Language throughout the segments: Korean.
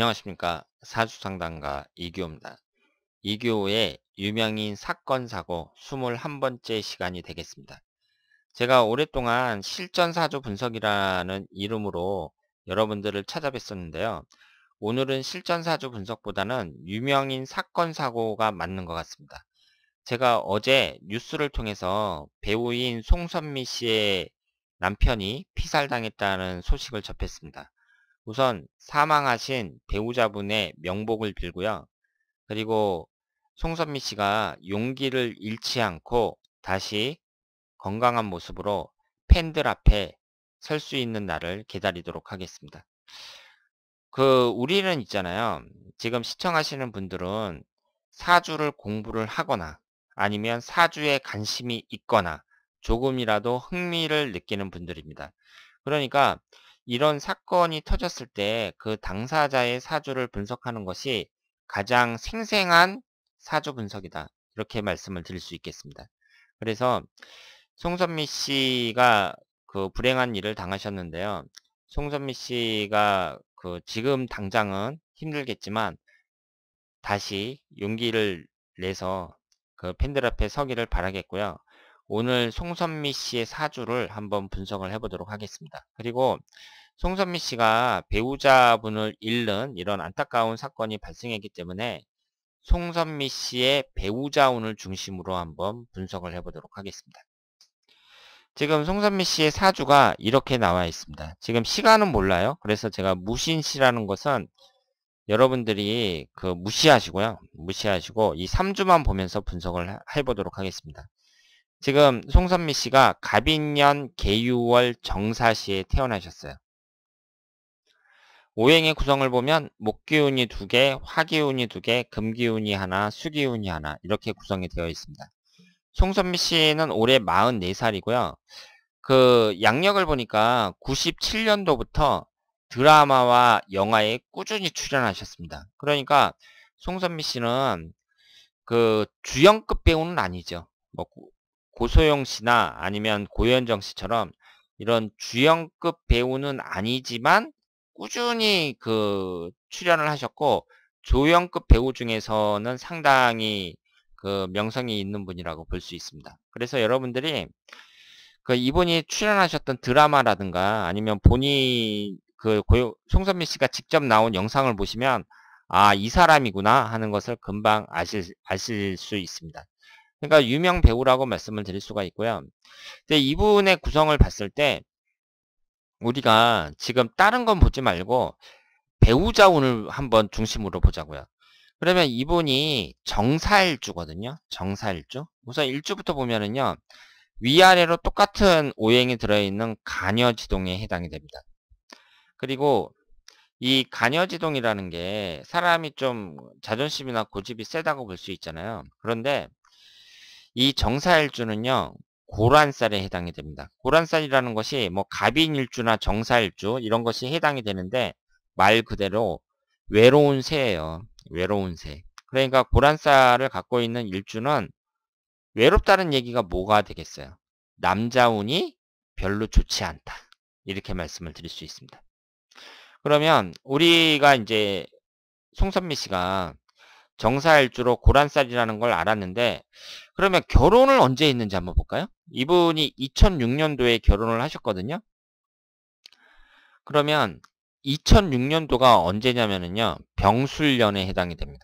안녕하십니까. 사주상담가 이규호입니다. 이규호의 유명인 사건 사고 21번째 시간이 되겠습니다. 제가 오랫동안 실전사주 분석이라는 이름으로 여러분들을 찾아뵀었는데요. 오늘은 실전사주 분석보다는 유명인 사건 사고가 맞는 것 같습니다. 제가 어제 뉴스를 통해서 배우인 송선미 씨의 남편이 피살당했다는 소식을 접했습니다. 우선 사망하신 배우자분의 명복을 빌고요. 그리고 송선미 씨가 용기를 잃지 않고 다시 건강한 모습으로 팬들 앞에 설 수 있는 날을 기다리도록 하겠습니다. 그 우리는 있잖아요. 지금 시청하시는 분들은 사주를 공부를 하거나 아니면 사주에 관심이 있거나 조금이라도 흥미를 느끼는 분들입니다. 그러니까 이런 사건이 터졌을 때 그 당사자의 사주를 분석하는 것이 가장 생생한 사주 분석이다. 이렇게 말씀을 드릴 수 있겠습니다. 그래서 송선미 씨가 그 불행한 일을 당하셨는데요. 송선미 씨가 그 지금 당장은 힘들겠지만 다시 용기를 내서 그 팬들 앞에 서기를 바라겠고요. 오늘 송선미 씨의 사주를 한번 분석을 해보도록 하겠습니다. 그리고 송선미 씨가 배우자분을 잃는 이런 안타까운 사건이 발생했기 때문에 송선미 씨의 배우자운을 중심으로 한번 분석을 해보도록 하겠습니다. 지금 송선미 씨의 사주가 이렇게 나와 있습니다. 지금 시간은 몰라요. 그래서 제가 무신 씨라는 것은 여러분들이 그 무시하시고요. 무시하시고 이 3주만 보면서 분석을 해보도록 하겠습니다. 지금 송선미 씨가 갑인년 개유월 정사시에 태어나셨어요. 오행의 구성을 보면 목기운이 두 개, 화기운이 두 개, 금기운이 하나, 수기운이 하나 이렇게 구성이 되어 있습니다. 송선미 씨는 올해 44살이고요. 그 양력을 보니까 97년도부터 드라마와 영화에 꾸준히 출연하셨습니다. 그러니까 송선미 씨는 그 주연급 배우는 아니죠. 뭐 고소영 씨나 아니면 고현정 씨처럼 이런 주연급 배우는 아니지만 꾸준히 그 출연을 하셨고 조연급 배우 중에서는 상당히 그 명성이 있는 분이라고 볼 수 있습니다. 그래서 여러분들이 그 이분이 출연하셨던 드라마라든가 아니면 본인 그 고요, 송선미 씨가 직접 나온 영상을 보시면 아, 이 사람이구나 하는 것을 금방 아실, 아실 수 있습니다. 그러니까 유명 배우라고 말씀을 드릴 수가 있고요. 근데 이분의 구성을 봤을 때 우리가 지금 다른 건 보지 말고 배우 자운을 한번 중심으로 보자고요. 그러면 이분이 정사일주거든요. 정사일주. 우선 일주부터 보면은요. 위아래로 똑같은 오행이 들어있는 간여지동에 해당이 됩니다. 그리고 이 간여지동이라는 게 사람이 좀 자존심이나 고집이 세다고 볼 수 있잖아요. 그런데 이 정사일주는요. 고란살에 해당이 됩니다. 고란살이라는 것이 뭐 갑인일주나 정사일주 이런 것이 해당이 되는데 말 그대로 외로운 새예요. 외로운 새. 그러니까 고란쌀을 갖고 있는 일주는 외롭다는 얘기가 뭐가 되겠어요? 남자운이 별로 좋지 않다. 이렇게 말씀을 드릴 수 있습니다. 그러면 우리가 이제 송선미 씨가 정사일주로 고란살이라는 걸 알았는데 그러면 결혼을 언제 했는지 한번 볼까요? 이분이 2006년도에 결혼을 하셨거든요. 그러면 2006년도가 언제냐면요 병술년에 해당이 됩니다.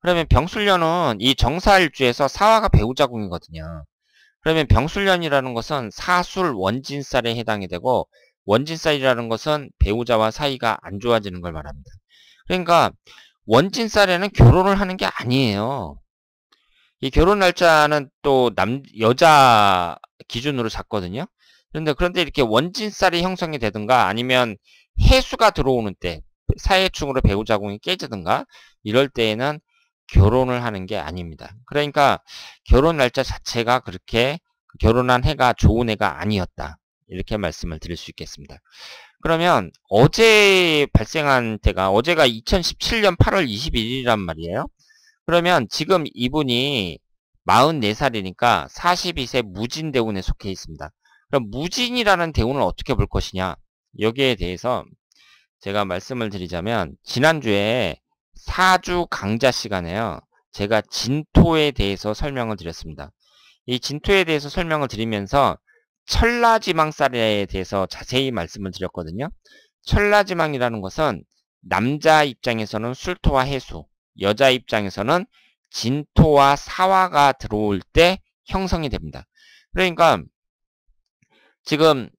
그러면 병술년은 이 정사일주에서 사화가 배우자궁이거든요. 그러면 병술년이라는 것은 사술 원진살에 해당이 되고 원진살이라는 것은 배우자와 사이가 안 좋아지는 걸 말합니다. 그러니까 원진 쌀에는 결혼을 하는 게 아니에요. 이 결혼 날짜는 또 남, 여자 기준으로 잡거든요. 그런데, 그런데 이렇게 원진 쌀이 형성이 되든가 아니면 해수가 들어오는 때, 사회충으로 배우자궁이 깨지든가 이럴 때에는 결혼을 하는 게 아닙니다. 그러니까 결혼 날짜 자체가 그렇게 결혼한 해가 좋은 해가 아니었다. 이렇게 말씀을 드릴 수 있겠습니다. 그러면 어제 발생한 때가 어제가 2017년 8월 21일이란 말이에요. 그러면 지금 이분이 44살이니까 42세 무진 대운에 속해 있습니다. 그럼 무진이라는 대운을 어떻게 볼 것이냐 여기에 대해서 제가 말씀을 드리자면 지난주에 4주 강좌 시간에요. 제가 진토에 대해서 설명을 드렸습니다. 이 진토에 대해서 설명을 드리면서 천라지망살에 대해서 자세히 말씀을 드렸거든요. 천라지망이라는 것은 남자 입장에서는 술토와 해수, 여자 입장에서는 진토와 사화가 들어올 때 형성이 됩니다. 그러니까 지금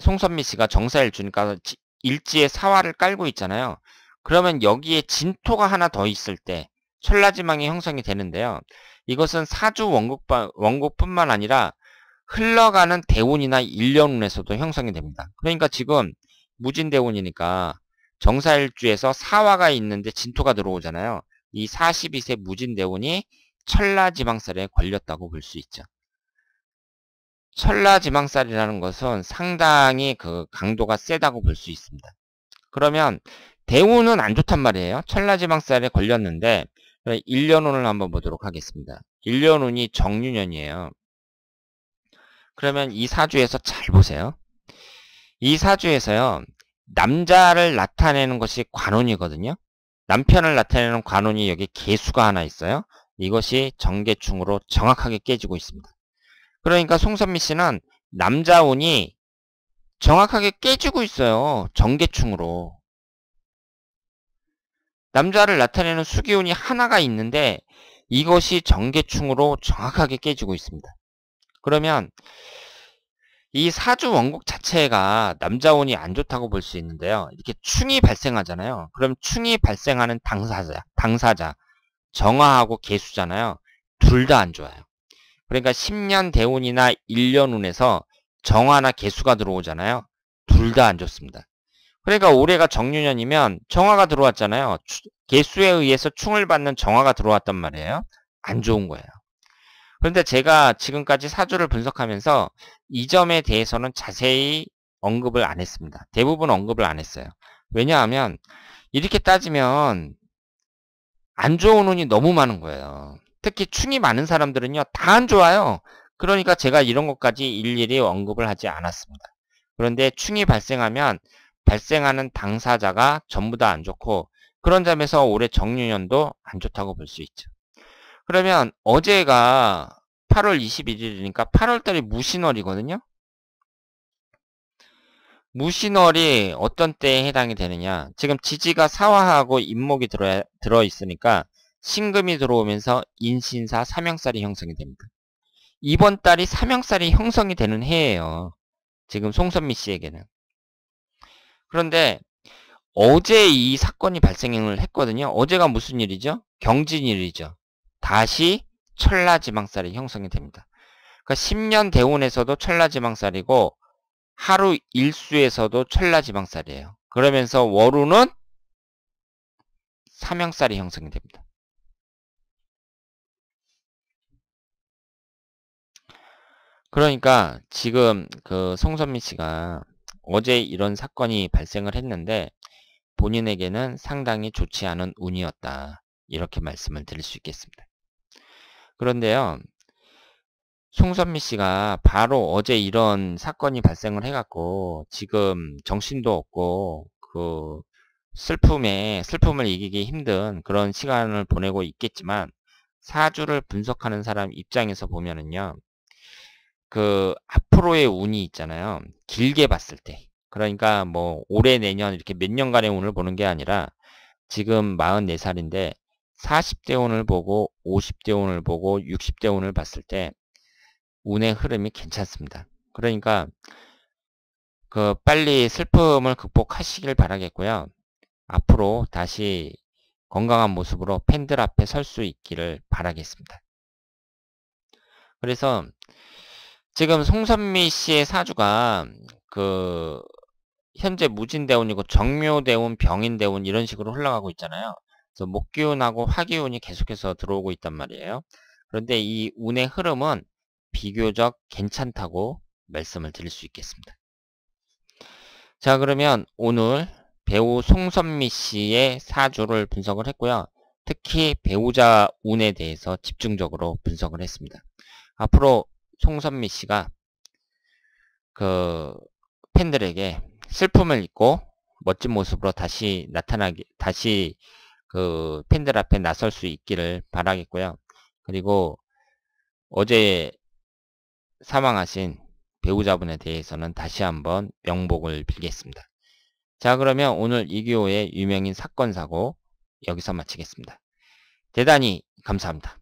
송선미 씨가 정사일주니까 일지에 사화를 깔고 있잖아요. 그러면 여기에 진토가 하나 더 있을 때 천라지망이 형성이 되는데요. 이것은 사주 원국뿐만 아니라 흘러가는 대운이나 일년운에서도 형성이 됩니다. 그러니까 지금 무진대운이니까 정사일주에서 사화가 있는데 진토가 들어오잖아요. 이 42세 무진대운이 천라지방살에 걸렸다고 볼 수 있죠. 천라지망살이라는 것은 상당히 그 강도가 세다고 볼 수 있습니다. 그러면 대운은 안 좋단 말이에요. 천라지망살에 걸렸는데 1년운을 한번 보도록 하겠습니다. 1년운이 정유년이에요. 그러면 이 사주에서 잘 보세요. 이 사주에서요. 남자를 나타내는 것이 관혼이거든요. 남편을 나타내는 관혼이 여기 개수가 하나 있어요. 이것이 정계충으로 정확하게 깨지고 있습니다. 그러니까 송선미 씨는 남자운이 정확하게 깨지고 있어요. 정계충으로. 남자를 나타내는 수기운이 하나가 있는데 이것이 정계충으로 정확하게 깨지고 있습니다. 그러면 이 사주 원곡 자체가 남자운이 안 좋다고 볼 수 있는데요. 이렇게 충이 발생하잖아요. 그럼 충이 발생하는 당사자, 당사자, 정화하고 개수잖아요. 둘 다 안 좋아요. 그러니까 10년 대운이나 1년 운에서 정화나 개수가 들어오잖아요. 둘 다 안 좋습니다. 그러니까 올해가 정유년이면 정화가 들어왔잖아요. 개수에 의해서 충을 받는 정화가 들어왔단 말이에요. 안 좋은 거예요. 그런데 제가 지금까지 사주를 분석하면서 이 점에 대해서는 자세히 언급을 안 했습니다. 대부분 언급을 안 했어요. 왜냐하면 이렇게 따지면 안 좋은 운이 너무 많은 거예요. 특히 충이 많은 사람들은요. 다 안 좋아요. 그러니까 제가 이런 것까지 일일이 언급을 하지 않았습니다. 그런데 충이 발생하면 발생하는 당사자가 전부 다 안 좋고 그런 점에서 올해 정유년도 안 좋다고 볼 수 있죠. 그러면 어제가 8월 21일이니까 8월달이 무신월이거든요. 무신월이 어떤 때에 해당이 되느냐. 지금 지지가 사화하고 임목이 들어, 들어있으니까 신금이 들어오면서 인신사 삼형살이 형성이 됩니다. 이번 달이 삼형살이 형성이 되는 해예요. 지금 송선미 씨에게는. 그런데 어제 이 사건이 발생을 했거든요. 어제가 무슨 일이죠? 경진일이죠. 다시 철라지방살이 형성이 됩니다. 그러니까 10년 대운에서도 철라지방살이고 하루 일수에서도 철라지방살이에요 그러면서 월운은 삼형살이 형성이 됩니다. 그러니까 지금 그 송선미 씨가 어제 이런 사건이 발생을 했는데 본인에게는 상당히 좋지 않은 운이었다. 이렇게 말씀을 드릴 수 있겠습니다. 그런데요. 송선미 씨가 바로 어제 이런 사건이 발생을 해갖고 지금 정신도 없고 그 슬픔에 슬픔을 이기기 힘든 그런 시간을 보내고 있겠지만 사주를 분석하는 사람 입장에서 보면은요. 그 앞으로의 운이 있잖아요. 길게 봤을 때. 그러니까 뭐 올해 내년 이렇게 몇 년간의 운을 보는 게 아니라 지금 44살인데 40대 운을 보고 50대 운을 보고 60대 운을 봤을 때 운의 흐름이 괜찮습니다. 그러니까 그 빨리 슬픔을 극복하시길 바라겠고요. 앞으로 다시 건강한 모습으로 팬들 앞에 설 수 있기를 바라겠습니다. 그래서 지금 송선미 씨의 사주가 그 현재 무진대운이고 정묘대운, 병인대운 이런 식으로 흘러가고 있잖아요. 목기운하고 화기운이 계속해서 들어오고 있단 말이에요. 그런데 이 운의 흐름은 비교적 괜찮다고 말씀을 드릴 수 있겠습니다. 자 그러면 오늘 배우 송선미 씨의 사주를 분석을 했고요. 특히 배우자 운에 대해서 집중적으로 분석을 했습니다. 앞으로 송선미 씨가 그 팬들에게 슬픔을 잊고 멋진 모습으로 다시 나타나기, 다시 그 팬들 앞에 나설 수 있기를 바라겠고요. 그리고 어제 사망하신 배우자분에 대해서는 다시 한번 명복을 빌겠습니다. 자 그러면 오늘 이규호의 유명인 사건 사고 여기서 마치겠습니다. 대단히 감사합니다.